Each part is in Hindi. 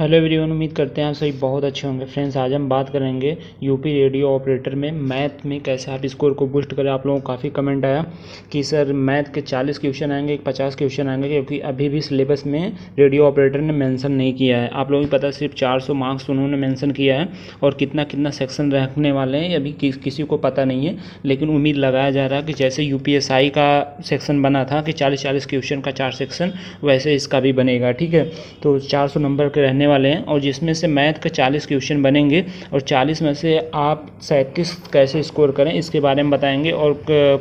हेलो एवरीवन उम्मीद करते हैं आप सभी बहुत अच्छे होंगे फ्रेंड्स आज हम बात करेंगे यूपी रेडियो ऑपरेटर में मैथ में कैसे आप स्कोर को बूस्ट करें आप लोगों को काफ़ी कमेंट आया कि सर मैथ के 40 क्वेश्चन आएंगे एक पचास क्वेश्चन आएंगे क्योंकि अभी भी सिलेबस में रेडियो ऑपरेटर ने मेंशन नहीं किया है आप लोगों को पता सिर्फ चार मार्क्स तो उन्होंने मैंसन किया है और कितना कितना सेक्शन रखने वाले हैं अभी कि, किसी को पता नहीं है लेकिन उम्मीद लगाया जा रहा है कि जैसे यू का सेक्शन बना था कि चालीस चालीस क्वेश्चन का चार सेक्शन वैसे इसका भी बनेगा ठीक है तो चार नंबर के रहने वाले हैं और जिसमें से मैथ का चालीस क्वेश्चन बनेंगे और चालीस में से आप सैंतीस कैसे स्कोर करें इसके बारे में बताएंगे और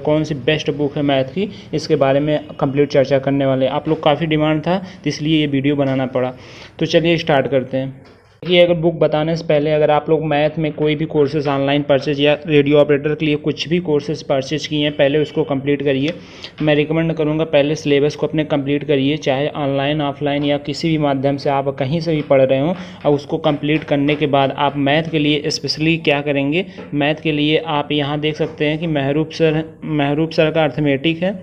कौन सी बेस्ट बुक है मैथ की इसके बारे में कंप्लीट चर्चा करने वाले आप लोग काफ़ी डिमांड था तो इसलिए ये वीडियो बनाना पड़ा तो चलिए स्टार्ट करते हैं ये अगर बुक बताने से पहले अगर आप लोग मैथ में कोई भी कोर्सेज ऑनलाइन परचेज या रेडियो ऑपरेटर के लिए कुछ भी कोर्सेज परचेज किए हैं पहले उसको कंप्लीट करिए मैं रिकमेंड करूँगा पहले सिलेबस को अपने कंप्लीट करिए चाहे ऑनलाइन ऑफलाइन या किसी भी माध्यम से आप कहीं से भी पढ़ रहे हो और उसको कम्प्लीट करने के बाद आप मैथ के लिए स्पेशली क्या करेंगे मैथ के लिए आप यहाँ देख सकते हैं कि महरूब सर महरूब सर का अर्थमेटिक है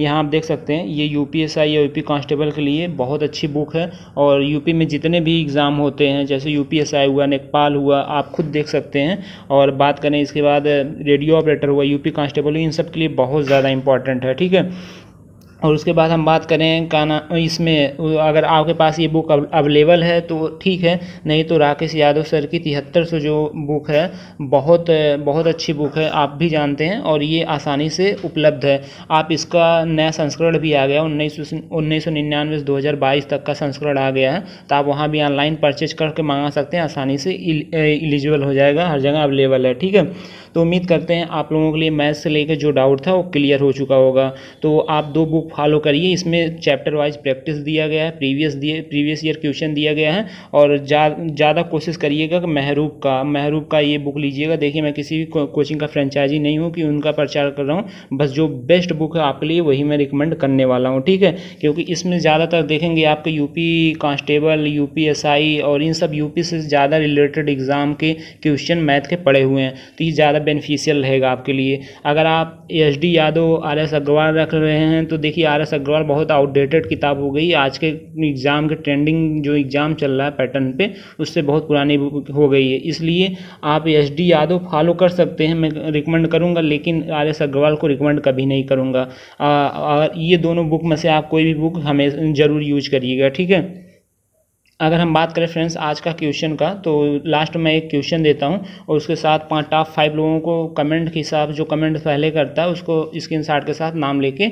यहाँ आप देख सकते हैं ये यू पी एस आई या यू पी कांस्टेबल के लिए बहुत अच्छी बुक है और यूपी में जितने भी एग्ज़ाम होते हैं जैसे यू पी एस आई हुआ नेपाल हुआ आप खुद देख सकते हैं और बात करें इसके बाद रेडियो ऑपरेटर हुआ यू कांस्टेबल हुआ इन सब के लिए बहुत ज़्यादा इंपॉर्टेंट है ठीक है और उसके बाद हम बात करें काना इसमें अगर आपके पास ये बुक अवेलेबल है तो ठीक है नहीं तो राकेश यादव सर की तिहत्तर सौ जो बुक है बहुत बहुत अच्छी बुक है आप भी जानते हैं और ये आसानी से उपलब्ध है आप इसका नया संस्करण भी आ गया उन्नीस सौ उन्नीस सौ निन्यानवे से दो हज़ार बाईस तक का संस्करण आ गया है तो आप वहाँ भी ऑनलाइन परचेज करके मंगा सकते हैं आसानी से इलिजिबल हो जाएगा हर जगह अवेलेबल है ठीक है तो उम्मीद करते हैं आप लोगों के लिए मैथ से लेकर जो डाउट था वो क्लियर हो चुका होगा तो आप दो बुक फॉलो करिए इसमें चैप्टर वाइज प्रैक्टिस दिया गया है प्रीवियस दिए प्रीवियस ईयर क्वेश्चन दिया गया है और ज़्यादा कोशिश करिएगा कि महरूब का महरूब का ये बुक लीजिएगा देखिए मैं किसी भी को, कोचिंग का फ्रेंचाइजी नहीं हूँ कि उनका प्रचार कर रहा हूँ बस जो बेस्ट बुक है आपके लिए वही मैं रिकमेंड करने वाला हूँ ठीक है क्योंकि इसमें ज़्यादातर देखेंगे आपके यूपी कांस्टेबल यू और इन सब यूपी से ज़्यादा रिलेटेड एग्ज़ाम के क्वेश्चन मैथ के पड़े हुए हैं तो ये ज़्यादा बेनिफिशियल रहेगा आपके लिए अगर आप S D Yadav R S Agarwal रख रहे हैं तो देखिए आर एस अग्रवाल बहुत आउटडेटेड किताब हो गई आज के एग्ज़ाम के ट्रेंडिंग जो एग्ज़ाम चल रहा है पैटर्न पे उससे बहुत पुरानी हो गई है इसलिए आप एस डी यादव फॉलो कर सकते हैं मैं रिकमेंड करूँगा लेकिन आर एस अग्रवाल को रिकमेंड कभी नहीं करूँगा और ये दोनों बुक में से आप कोई भी बुक हमें ज़रूर यूज करिएगा ठीक है अगर हम बात करें फ्रेंड्स आज का क्वेश्चन का तो लास्ट में एक क्वेश्चन देता हूं और उसके साथ पांच टॉप फाइव लोगों को कमेंट के हिसाब जो कमेंट पहले करता है उसको स्क्रीन के साथ नाम लेके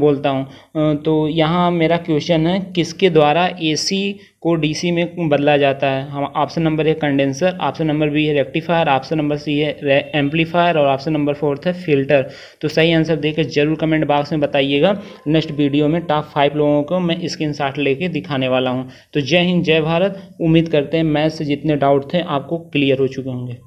बोलता हूं तो यहाँ मेरा क्वेश्चन है किसके द्वारा एसी को डीसी में बदला जाता है हम ऑप्शन नंबर है कंडेंसर ऑप्शन नंबर बी है रेक्टिफायर ऑप्शन नंबर सी है एम्पलीफायर और ऑप्शन नंबर फोर्थ है फिल्टर तो सही आंसर देकर जरूर कमेंट बॉक्स में बताइएगा नेक्स्ट वीडियो में टॉप फाइव लोगों को मैं स्क्रीन शॉट लेके दिखाने वाला हूँ तो जय हिंद जय भारत उम्मीद करते हैं मैथ से जितने डाउट थे आपको क्लियर हो चुके होंगे